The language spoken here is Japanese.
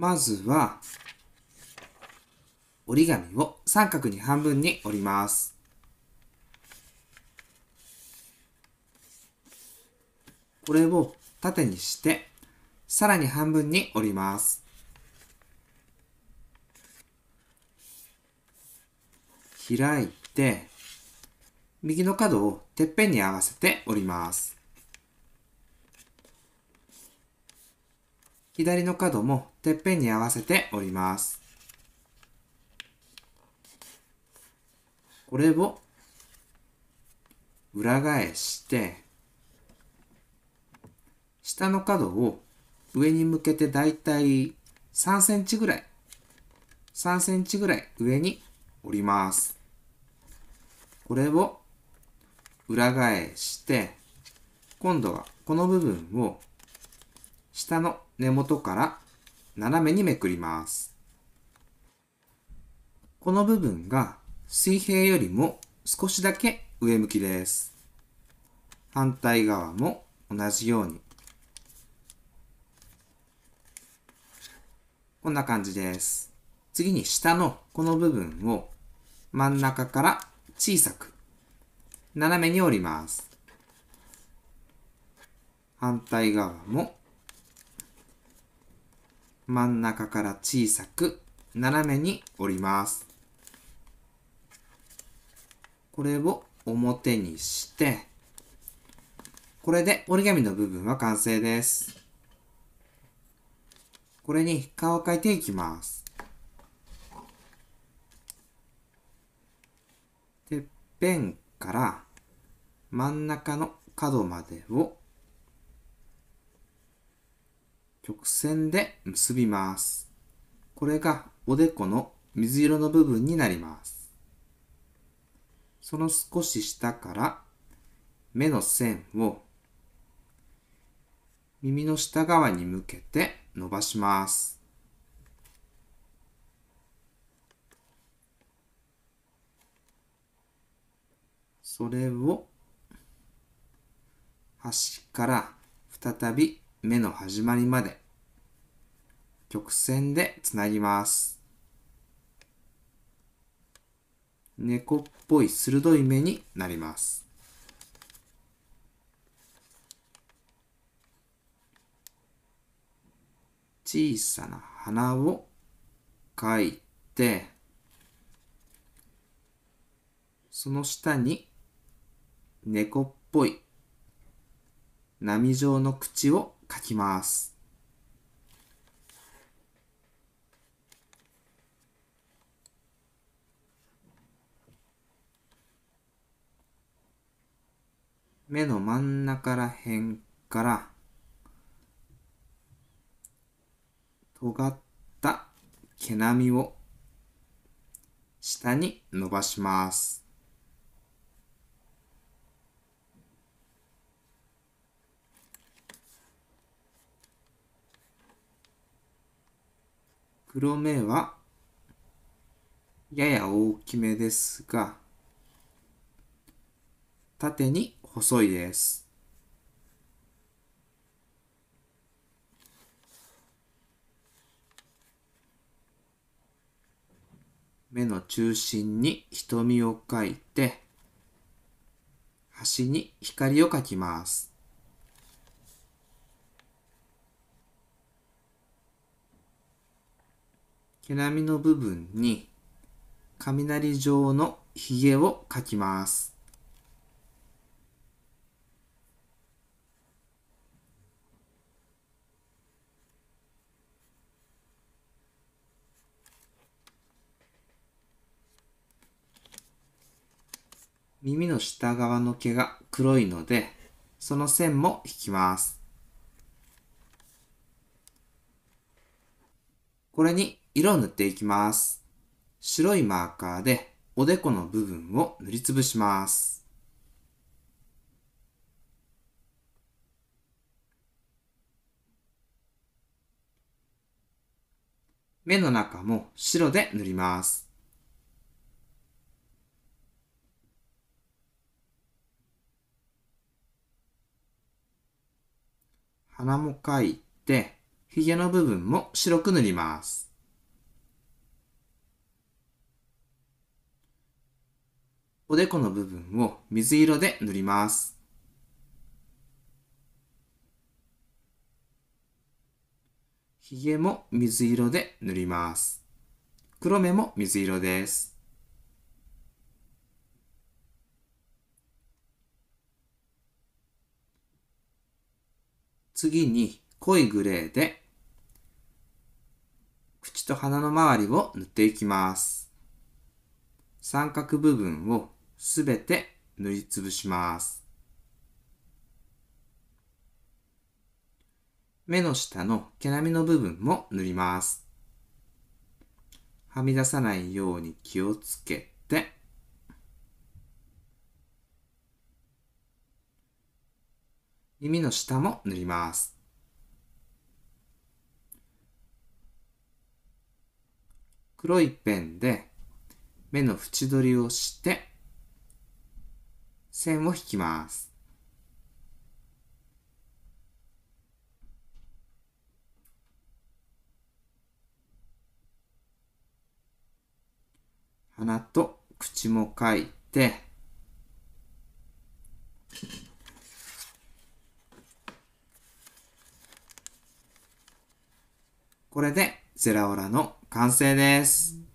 まずは、折り紙を三角に半分に折ります。これを縦にして、さらに半分に折ります。開いて、右の角をてっぺんに合わせて折ります。左の角もてっぺんに合わせて折ります。これを裏返して下の角を上に向けてだいたい3センチぐらい3センチぐらい上に折ります。これを裏返して今度はこの部分を下の根元から斜めにめくります。この部分が水平よりも少しだけ上向きです。反対側も同じように。こんな感じです。次に下のこの部分を真ん中から小さく斜めに折ります。反対側も真ん中から小さく斜めに折ります。これを表にして、これで折り紙の部分は完成です。これに顔を描いていきます。てっぺんから真ん中の角までを曲線で結びます。これがおでこの水色の部分になります。その少し下から目の線を耳の下側に向けて伸ばします。それを端から再び目の始まりまで曲線でつなぎます。猫っぽい鋭い目になります。小さな鼻を描いて、その下に猫っぽい波状の口を書きます。目の真ん中らへんから尖った毛並みを下に伸ばします。黒目はやや大きめですが、縦に細いです。目の中心に瞳を描いて、端に光を描きます。毛並みの部分に雷状のひげを描きます。耳の下側の毛が黒いので、その線も引きます。これに色を塗っていきます。白いマーカーでおでこの部分を塗りつぶします。目の中も白で塗ります。鼻も描いて、ひげの部分も白く塗ります。おでこの部分を水色で塗ります。ひげも水色で塗ります。黒目も水色です。次に濃いグレーで口と鼻の周りを塗っていきます。三角部分をすべて塗りつぶします。目の下の毛並みの部分も塗ります。はみ出さないように気をつけて、耳の下も塗ります。黒いペンで目の縁取りをして線を引きます。鼻と口も書いて、これでゼラオラの完成です。